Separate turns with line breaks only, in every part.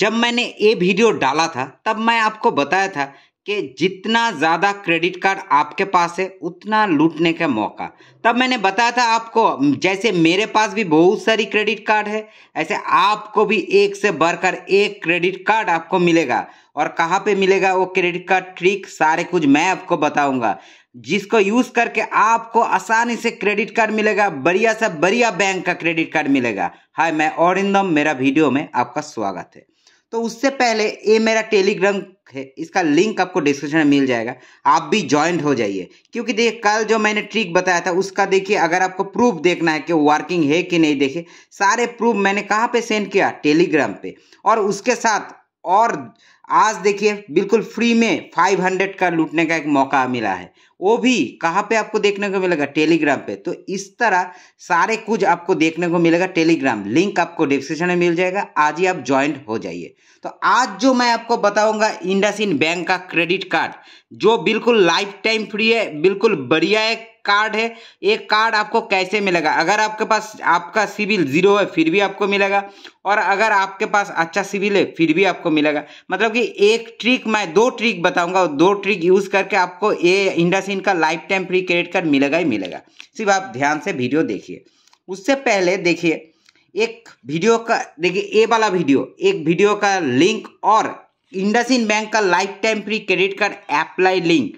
जब मैंने ये वीडियो डाला था तब मैं आपको बताया था कि जितना ज़्यादा क्रेडिट कार्ड आपके पास है उतना लूटने का मौका तब मैंने बताया था आपको जैसे मेरे पास भी बहुत सारी क्रेडिट कार्ड है ऐसे आपको भी एक से बढ़कर एक क्रेडिट कार्ड आपको मिलेगा और कहाँ पे मिलेगा वो क्रेडिट कार्ड ट्रिक सारे कुछ मैं आपको बताऊंगा जिसको यूज करके आपको आसानी से क्रेडिट कार्ड मिलेगा बढ़िया से बढ़िया बैंक का क्रेडिट कार्ड मिलेगा हाय मैं और मेरा वीडियो में आपका स्वागत है तो उससे पहले ये मेरा टेलीग्राम है इसका लिंक आपको डिस्क्रिप्शन में मिल जाएगा आप भी ज्वाइंट हो जाइए क्योंकि देखिए कल जो मैंने ट्रिक बताया था उसका देखिए अगर आपको प्रूफ देखना है कि वर्किंग है कि नहीं देखिए सारे प्रूफ मैंने कहाँ पे सेंड किया टेलीग्राम पे और उसके साथ और आज देखिए बिल्कुल फ्री में 500 का लूटने का एक मौका मिला है वो भी कहाँ पे आपको देखने को मिलेगा टेलीग्राम पे तो इस तरह सारे कुछ आपको देखने को मिलेगा टेलीग्राम लिंक आपको डिस्क्रिप्शन में मिल जाएगा आज ही आप ज्वाइंट हो जाइए तो आज जो मैं आपको बताऊंगा इंडस बैंक का क्रेडिट कार्ड जो बिल्कुल लाइफ टाइम फ्री है बिल्कुल बढ़िया है कार्ड है एक कार्ड आपको कैसे मिलेगा अगर आपके पास आपका सिविल जीरो है फिर भी आपको मिलेगा और अगर आपके पास अच्छा सिविल है फिर भी आपको मिलेगा मतलब कि एक ट्रिक मैं दो ट्रिक बताऊंगा और दो ट्रिक यूज करके आपको ये इंडासिन का life time free credit card मिलेगा ही मिलेगा सिर्फ आप ध्यान से वीडियो देखिए उससे पहले देखिए एक वीडियो का देखिए ए वाला वीडियो एक वीडियो का लिंक और इंडसिन बैंक का life time free credit card apply link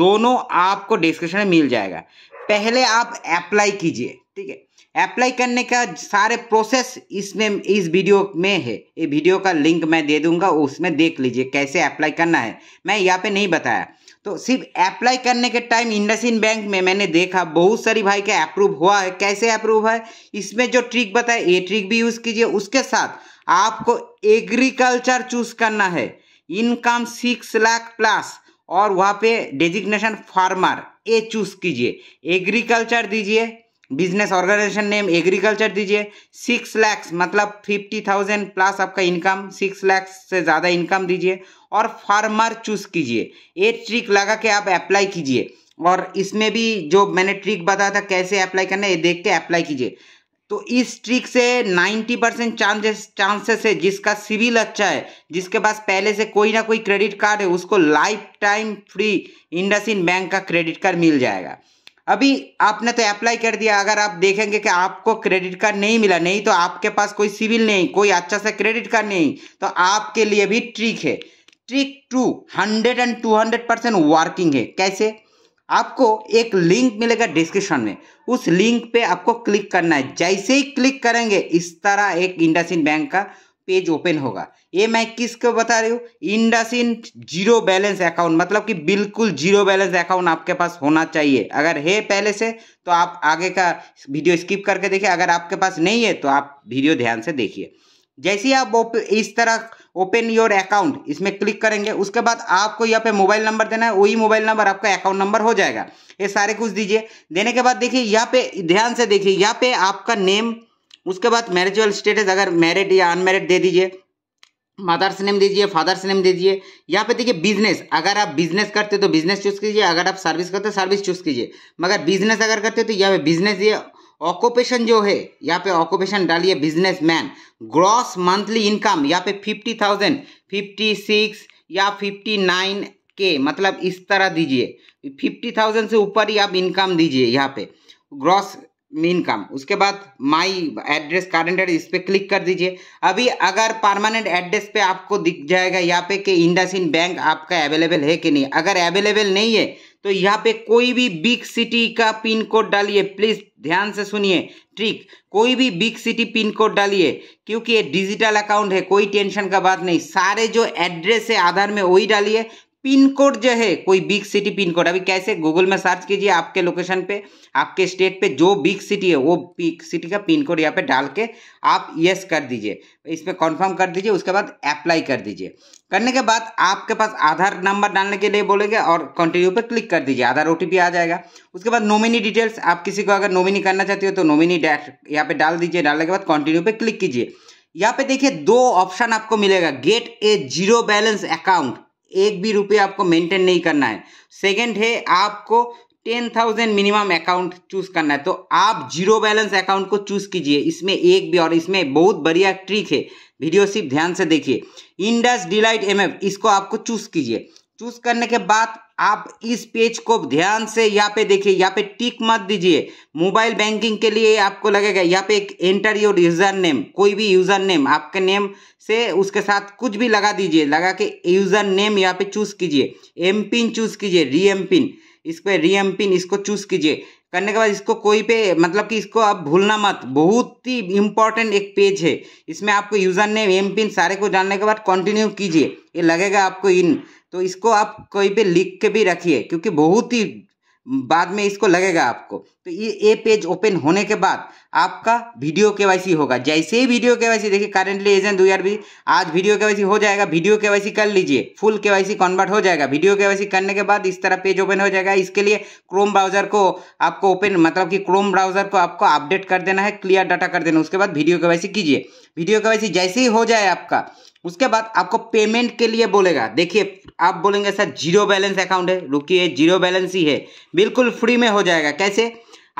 दोनों आपको डिस्क्रिप्शन में मिल जाएगा पहले आप अप्लाई कीजिए ठीक है अप्लाई करने का सारे प्रोसेस इसमें इस वीडियो में है ये वीडियो का लिंक मैं दे दूंगा उसमें देख लीजिए कैसे अप्लाई करना है मैं यहाँ पे नहीं बताया तो सिर्फ अप्लाई करने के टाइम इंडसिन बैंक में मैंने देखा बहुत सारी भाई का अप्रूव हुआ है कैसे अप्रूव है इसमें जो ट्रिक बताए ये ट्रिक भी यूज़ कीजिए उसके साथ आपको एग्रीकल्चर चूज करना है इनकम सिक्स लाख प्लस और वहाँ पे डेजिग्नेशन फार्मर ये चूज कीजिए एग्रीकल्चर दीजिए बिजनेस ऑर्गेनाइजेशन नेम एग्रीकल्चर दीजिए सिक्स लैक्स मतलब फिफ्टी थाउजेंड प्लस आपका इनकम सिक्स लैक्स से ज़्यादा इनकम दीजिए और फार्मर चूज कीजिए ये ट्रिक लगा के आप अप्लाई कीजिए और इसमें भी जो मैंने ट्रिक बताया था कैसे अप्लाई करना है ये देख के अप्लाई कीजिए तो इस ट्रिक से 90 परसेंट चांसेस चांसेस है जिसका सिविल अच्छा है जिसके पास पहले से कोई ना कोई क्रेडिट कार्ड है उसको life time free IndusInd bank का क्रेडिट कार्ड मिल जाएगा अभी आपने तो अप्लाई कर दिया अगर आप देखेंगे कि आपको क्रेडिट कार्ड नहीं मिला नहीं तो आपके पास कोई सिविल नहीं कोई अच्छा सा क्रेडिट कार्ड नहीं तो आपके लिए भी ट्रिक है trick two hundred and two hundred percent working है कैसे आपको एक लिंक मिलेगा डिस्क्रिप्शन में उस लिंक पे आपको क्लिक करना है जैसे ही क्लिक करेंगे इस तरह एक इंडसिन बैंक का पेज ओपन होगा ये मैं किसको बता रही हूँ इंडसिन जीरो बैलेंस अकाउंट मतलब कि बिल्कुल जीरो बैलेंस अकाउंट आपके पास होना चाहिए अगर है पहले से तो आप आगे का वीडियो स्किप करके देखिए अगर आपके पास नहीं है तो आप वीडियो ध्यान से देखिए जैसे ही आप इस तरह ओपन योर अकाउंट इसमें क्लिक करेंगे उसके बाद आपको यहाँ पे मोबाइल नंबर देना है वही मोबाइल नंबर आपका अकाउंट नंबर हो जाएगा ये सारे कुछ दीजिए देने के बाद देखिए यहाँ पे ध्यान से देखिए यहाँ पे आपका नेम उसके बाद मैरिजुअल स्टेटस अगर मैरिड या अनमेरिड दे दीजिए मदर्स नेम दीजिए फादर्स नेम दीजिए यहाँ पे देखिए बिजनेस अगर आप बिजनेस करते तो बिजनेस चूज कीजिए अगर आप सर्विस करते हो सर्विस तो चूज कीजिए मगर बिजनेस अगर करते तो यहाँ पे बिजनेस दिए ऑक्यूपेशन जो है यहाँ पे ऑक्यूपेशन डालिए businessman gross monthly income यहाँ पे फिफ्टी थाउजेंड फिफ्टी सिक्स या फिफ्टी नाइन के मतलब इस तरह दीजिए फिफ्टी थाउजेंड से ऊपर ही आप इनकम दीजिए यहाँ पे ग्रॉस मीन काम उसके बाद माई एड्रेस कारेंट एड्रेस इस पर क्लिक कर दीजिए अभी अगर परमानेंट एड्रेस पे आपको दिख जाएगा यहाँ पे कि इन बैंक आपका अवेलेबल है कि नहीं अगर अवेलेबल नहीं है तो यहाँ पे कोई भी बिग सिटी का पिन कोड डालिए प्लीज ध्यान से सुनिए ट्रिक कोई भी बिग सिटी पिन कोड डालिए क्योंकि ये डिजिटल अकाउंट है कोई टेंशन का बात नहीं सारे जो एड्रेस है आधार में वही डालिए पिन कोड जो है कोई बिग सिटी पिन कोड अभी कैसे गूगल में सर्च कीजिए आपके लोकेशन पे आपके स्टेट पे जो बिग सिटी है वो बिग सिटी का पिन कोड यहाँ पे डाल के आप यस कर दीजिए इस पर कन्फर्म कर दीजिए उसके बाद अप्लाई कर दीजिए करने के बाद आपके पास आधार नंबर डालने के लिए बोलेंगे और कंटिन्यू पे क्लिक कर दीजिए आधार ओ आ जाएगा उसके बाद नोमिनी डिटेल्स आप किसी को अगर नोमिनी करना चाहते हो तो नोमिनी यहाँ पर डाल दीजिए डालने के बाद कंटिन्यू पर क्लिक कीजिए यहाँ पे देखिए दो ऑप्शन आपको मिलेगा get a zero balance account एक भी रुपये आपको मेंटेन नहीं करना है सेकंड है आपको ten thousand minimum account choose करना है तो आप जीरो बैलेंस अकाउंट को चूज कीजिए इसमें एक भी और इसमें बहुत बढ़िया ट्रिक है वीडियो सिर्फ ध्यान से देखिए इंडस डिलाइट एमएफ इसको आपको चूज कीजिए चूज करने के बाद आप इस पेज को ध्यान से यहाँ पे देखिए यहाँ पे टिक मत दीजिए मोबाइल बैंकिंग के लिए आपको लगेगा यहाँ पे एक एंटर योर यूज़र नेम कोई भी यूज़र नेम आपके नेम से उसके साथ कुछ भी लगा दीजिए लगा के यूज़र नेम यहाँ पे चूज़ कीजिए एम पिन चूज़ कीजिए री एम पिन इस पर री एम पिन इसको चूज़ कीजिए करने के बाद इसको कोई पे मतलब कि इसको आप भूलना मत बहुत ही इंपॉर्टेंट एक पेज है इसमें आपको यूज़र नेम एम पिन सारे को जानने के बाद कंटिन्यू कीजिए ये लगेगा आपको इन तो इसको आप कहीं पे लिख के भी रखिए क्योंकि बहुत ही बाद में इसको लगेगा आपको तो ये ए पेज ओपन होने के बाद आपका वीडियो केवाईसी होगा जैसे ही वीडियो केवाईसी देखिए करेंटली एजेंट दो हजार आज वीडियो वैसी हो जाएगा वीडियो केवाईसी कर लीजिए फुल केवाईसी कन्वर्ट हो जाएगा वीडियो केवाईसी करने के बाद इस तरह पेज ओपन हो जाएगा इसके लिए क्रोम ब्राउजर को आपको ओपन मतलब कि क्रोम ब्राउजर को आपको अपडेट कर देना है क्लियर डाटा कर देना उसके बाद वीडियो केवाईसी कीजिए वीडियो वैसी जैसे ही हो जाए आपका उसके बाद आपको पेमेंट के लिए बोलेगा देखिए आप बोलेंगे सर जीरो बैलेंस अकाउंट है रुकिए जीरो बैलेंस ही है बिल्कुल फ्री में हो जाएगा कैसे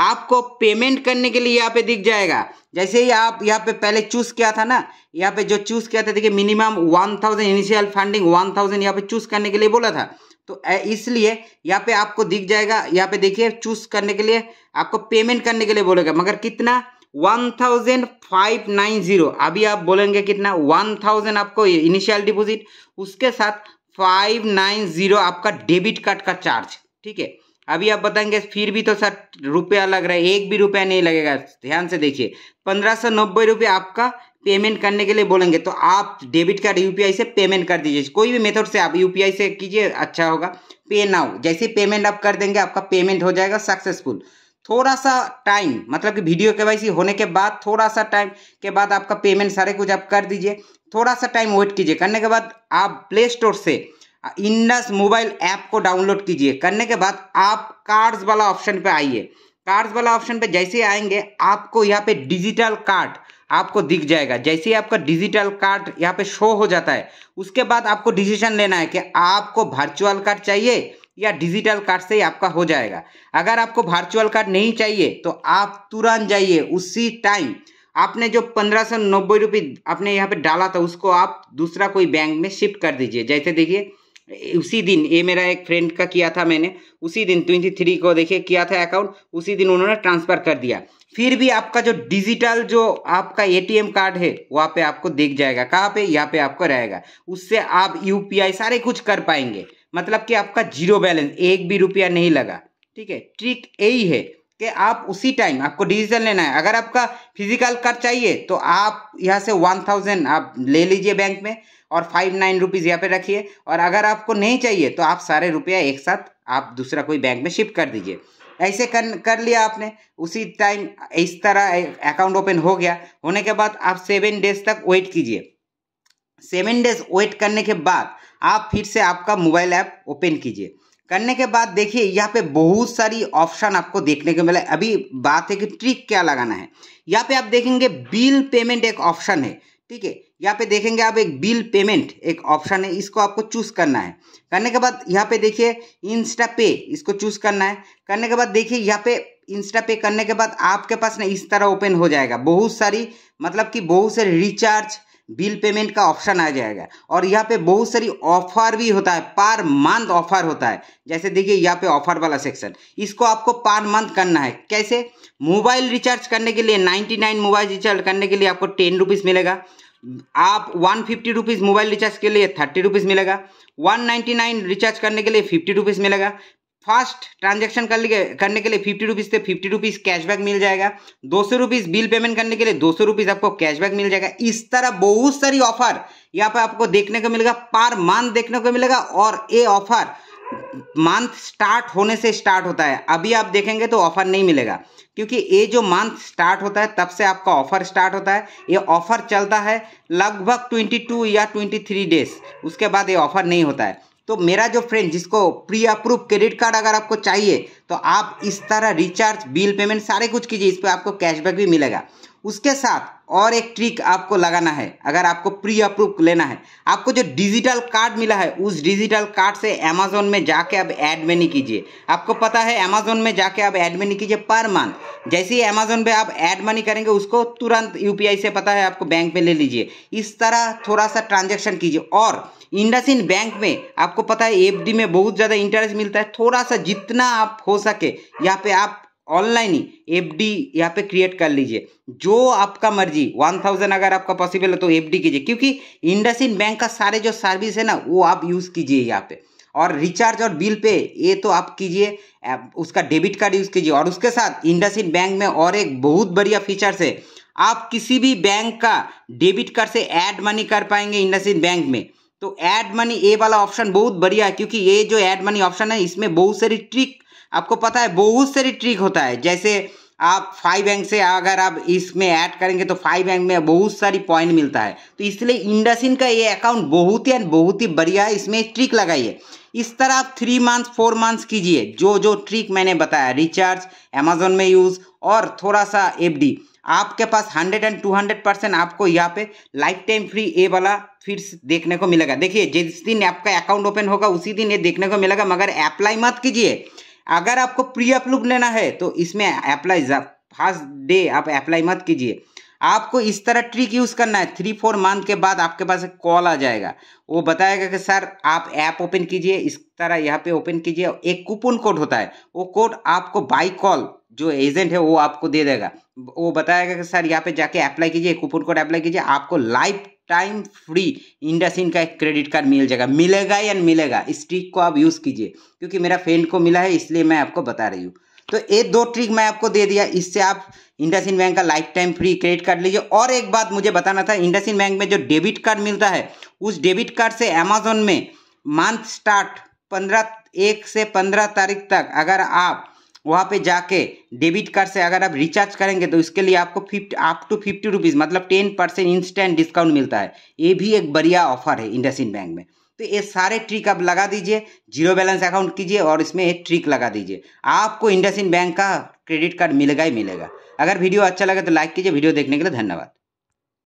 आपको पेमेंट करने के लिए यहाँ पे दिख जाएगा जैसे ही आप यहाँ पे पहले चूज किया था ना यहाँ पे जो चूज किया था देखिए minimum one thousand initial funding one thousand यहाँ पे चूज करने के लिए बोला था तो इसलिए यहाँ पे आपको दिख जाएगा यहाँ पे देखिए चूज करने के लिए आपको पेमेंट करने के लिए बोलेगा मगर कितना 1590 अभी आप बोलेंगे कितना 1000 आपको इनिशियल डिपॉजिट उसके साथ 590 आपका डेबिट कार्ड का चार्ज ठीक है अभी आप बताएंगे फिर भी तो सर रुपया लग रहा है एक भी रुपया नहीं लगेगा ध्यान से देखिए पंद्रह सौ नब्बे रुपये आपका पेमेंट करने के लिए बोलेंगे तो आप डेबिट कार्ड यूपीआई से पेमेंट कर दीजिए कोई भी मेथड से आप यूपीआई से कीजिए अच्छा होगा पे नाउ जैसे पेमेंट आप कर देंगे आपका पेमेंट हो जाएगा सक्सेसफुल थोड़ा सा टाइम मतलब कि वीडियो के होने के बाद थोड़ा सा टाइम के बाद आपका पेमेंट सारे कुछ आप कर दीजिए थोड़ा सा टाइम वेट कीजिए करने के बाद आप प्ले स्टोर से इंडस मोबाइल ऐप को डाउनलोड कीजिए करने के बाद आप कार्ड्स वाला ऑप्शन पे आइए कार्ड्स वाला ऑप्शन पे जैसे आएंगे आपको यहाँ पे डिजिटल कार्ड आपको दिख जाएगा जैसे ही आपका डिजिटल कार्ड यहाँ पे शो हो जाता है उसके बाद आपको डिसीजन लेना है कि आपको वर्चुअल कार्ड चाहिए या डिजिटल कार्ड से ही आपका हो जाएगा अगर आपको वर्चुअल कार्ड नहीं चाहिए तो आप तुरंत जाइए उसी टाइम आपने जो पंद्रह सौ नब्बे रुपये आपने यहाँ पे डाला था उसको आप दूसरा कोई बैंक में शिफ्ट कर दीजिए जैसे देखिए उसी दिन ये मेरा एक फ्रेंड का किया था मैंने उसी दिन ट्वेंटी थ्री को देखिए किया था अकाउंट उसी दिन उन्होंने ट्रांसफर कर दिया फिर भी आपका जो डिजिटल जो आपका एटीएम कार्ड है वहाँ पे आपको देख जाएगा कहाँ पे यहाँ पे आपको रहेगा उससे आप यूपीआई सारे कुछ कर पाएंगे मतलब कि आपका जीरो बैलेंस एक भी रुपया नहीं लगा ठीक है ट्रिक यही है कि आप उसी टाइम आपको डिसीजन लेना है अगर आपका फिजिकल कार्ड चाहिए तो आप यहाँ से वन थाउजेंड आप ले लीजिए बैंक में और फाइव नाइन रुपीज़ यहाँ पे रखिए और अगर आपको नहीं चाहिए तो आप सारे रुपया एक साथ आप दूसरा कोई बैंक में शिफ्ट कर दीजिए ऐसे कर कर लिया आपने उसी टाइम इस तरह अकाउंट ओपन हो गया होने के बाद आप सेवन डेज तक वेट कीजिए सेवन डेज वेट करने के बाद आप फिर से आपका मोबाइल ऐप ओपन कीजिए करने के बाद देखिए यहाँ पे बहुत सारी ऑप्शन आपको देखने को मिला अभी बात है कि ट्रिक क्या लगाना है यहाँ पे आप देखेंगे बिल पेमेंट एक ऑप्शन है ठीक है यहाँ पे देखेंगे आप एक बिल पेमेंट एक ऑप्शन है इसको आपको चूज करना है करने के बाद यहाँ पे देखिए इंस्टा पे इसको चूज करना है करने के बाद देखिए यहाँ पे इंस्टा पे करने के बाद आपके पास ना इस तरह ओपन हो जाएगा बहुत सारी मतलब कि बहुत सारे रिचार्ज बिल पेमेंट का ऑप्शन आ जाएगा और यहाँ पे बहुत सारी ऑफर भी होता है पर मंथ ऑफर होता है जैसे देखिए यहाँ पे ऑफर वाला सेक्शन इसको आपको पर मंथ करना है कैसे मोबाइल रिचार्ज करने के लिए 99 मोबाइल रिचार्ज करने के लिए आपको टेन रुपीज़ मिलेगा आप one fifty rupees mobile recharge के लिए थर्टी रुपीज़ मिलेगा वन नाइन्टी नाइन रिचार्ज करने के लिए फिफ्टी रुपीज़ मिलेगा फर्स्ट ट्रांजेक्शन कर लिए करने के लिए फिफ्टी रुपीज़ से फिफ्टी रुपीज़ कैशबैक मिल जाएगा दो सौ रुपीज़ बिल पेमेंट करने के लिए दो सौ रुपीज़ आपको कैशबैक मिल जाएगा इस तरह बहुत सारी ऑफर यहाँ पर आपको देखने को मिलेगा पर मंथ देखने को मिलेगा और ये ऑफर मंथ स्टार्ट होने से स्टार्ट होता है अभी आप देखेंगे तो ऑफर नहीं मिलेगा क्योंकि ये जो मंथ स्टार्ट होता है तब से आपका ऑफर स्टार्ट होता है ये ऑफर चलता है लगभग टू या थ्री डेज उसके बाद ये ऑफर नहीं होता है तो मेरा जो फ्रेंड जिसको प्री अप्रूव क्रेडिट कार्ड अगर आपको चाहिए तो आप इस तरह रिचार्ज बिल पेमेंट सारे कुछ कीजिए इस पर आपको कैशबैक भी मिलेगा उसके साथ और एक ट्रिक आपको लगाना है अगर आपको प्री अप्रूव लेना है आपको जो डिजिटल कार्ड मिला है उस डिजिटल कार्ड से अमेजोन में जाके आप ऐड में नहीं कीजिए आपको पता है अमेजोन में जाके आप ऐड में नहीं कीजिए पर मंथ जैसे ही अमेजोन पे आप ऐड मनी करेंगे उसको तुरंत यू से पता है आपको बैंक में ले लीजिए इस तरह थोड़ा सा ट्रांजेक्शन कीजिए और इंडस बैंक में आपको पता है एफ में बहुत ज़्यादा इंटरेस्ट मिलता है थोड़ा सा जितना आप हो सके यहाँ पे आप ऑनलाइन ही एफ डी यहाँ पे क्रिएट कर लीजिए जो आपका मर्जी वन थाउजेंड अगर आपका पॉसिबल है तो एफ डी कीजिए क्योंकि इंडसिन बैंक का सारे जो सर्विस है ना वो आप यूज़ कीजिए यहाँ पे और रिचार्ज और बिल पे ये तो आप कीजिए उसका डेबिट कार्ड यूज़ कीजिए और उसके साथ इंडसिन बैंक में और एक बहुत बढ़िया फीचर्स है आप किसी भी बैंक का डेबिट कार्ड से एड मनी कर पाएंगे इंडसिन बैंक में तो ऐड मनी ए वाला ऑप्शन बहुत बढ़िया है क्योंकि ये जो ऐड मनी ऑप्शन है इसमें बहुत सारी ट्रिक आपको पता है बहुत सारी ट्रिक होता है जैसे आप फाइव बैंक से अगर आप इसमें ऐड करेंगे तो फाइव बैंक में बहुत सारी पॉइंट मिलता है तो इसलिए इंडसिन का ये अकाउंट बहुत ही बहुत ही बढ़िया है इसमें ट्रिक लगाइए इस तरह आप थ्री मंथ्स फोर मंथ्स कीजिए जो जो ट्रिक मैंने बताया रिचार्ज अमेजोन में यूज़ और थोड़ा सा एफ आपके पास hundred and two hundred percent आपको यहाँ पे लाइफ टाइम फ्री ए वाला फिर देखने को मिलेगा देखिए जिस दिन आपका अकाउंट ओपन होगा उसी दिन ये देखने को मिलेगा मगर अप्लाई मत कीजिए अगर आपको प्री अप्रूव लेना है तो इसमें अप्लाई फर्स्ट डे आप अप्लाई मत कीजिए आपको इस तरह ट्रिक यूज़ करना है थ्री फोर मंथ के बाद आपके पास एक कॉल आ जाएगा वो बताएगा कि सर आप ऐप ओपन कीजिए इस तरह यहाँ पे ओपन कीजिए एक कूपन कोड होता है वो कोड आपको बाई कॉल जो एजेंट है वो आपको दे देगा वो बताएगा कि सर यहाँ पे जाके अप्लाई कीजिए कूपन कोड अप्लाई कीजिए आपको लाइव टाइम फ्री इंडसिन का एक क्रेडिट कार्ड मिल जाएगा मिलेगा या मिलेगा इस ट्रिक को आप यूज़ कीजिए क्योंकि मेरा फ्रेंड को मिला है इसलिए मैं आपको बता रही हूँ तो ये दो ट्रिक मैं आपको दे दिया इससे आप इंडसिन बैंक का life time free credit card लीजिए और एक बात मुझे बताना था इंडसिन बैंक में जो डेबिट कार्ड मिलता है उस डेबिट कार्ड से अमेजोन में मंथ स्टार्ट पंद्रह एक से पंद्रह तारीख तक अगर आप वहाँ पे जाके डेबिट कार्ड से अगर आप रिचार्ज करेंगे तो इसके लिए आपको fifty up to fifty rupees मतलब टेन परसेंट इंस्टेंट डिस्काउंट मिलता है ये भी एक बढ़िया ऑफर है इंडसिन बैंक में तो ये सारे ट्रिक आप लगा दीजिए जीरो बैलेंस अकाउंट कीजिए और इसमें एक ट्रिक लगा दीजिए आपको इंडसिन बैंक का क्रेडिट कार्ड मिलेगा ही मिलेगा अगर वीडियो अच्छा लगे तो लाइक कीजिए वीडियो देखने के लिए धन्यवाद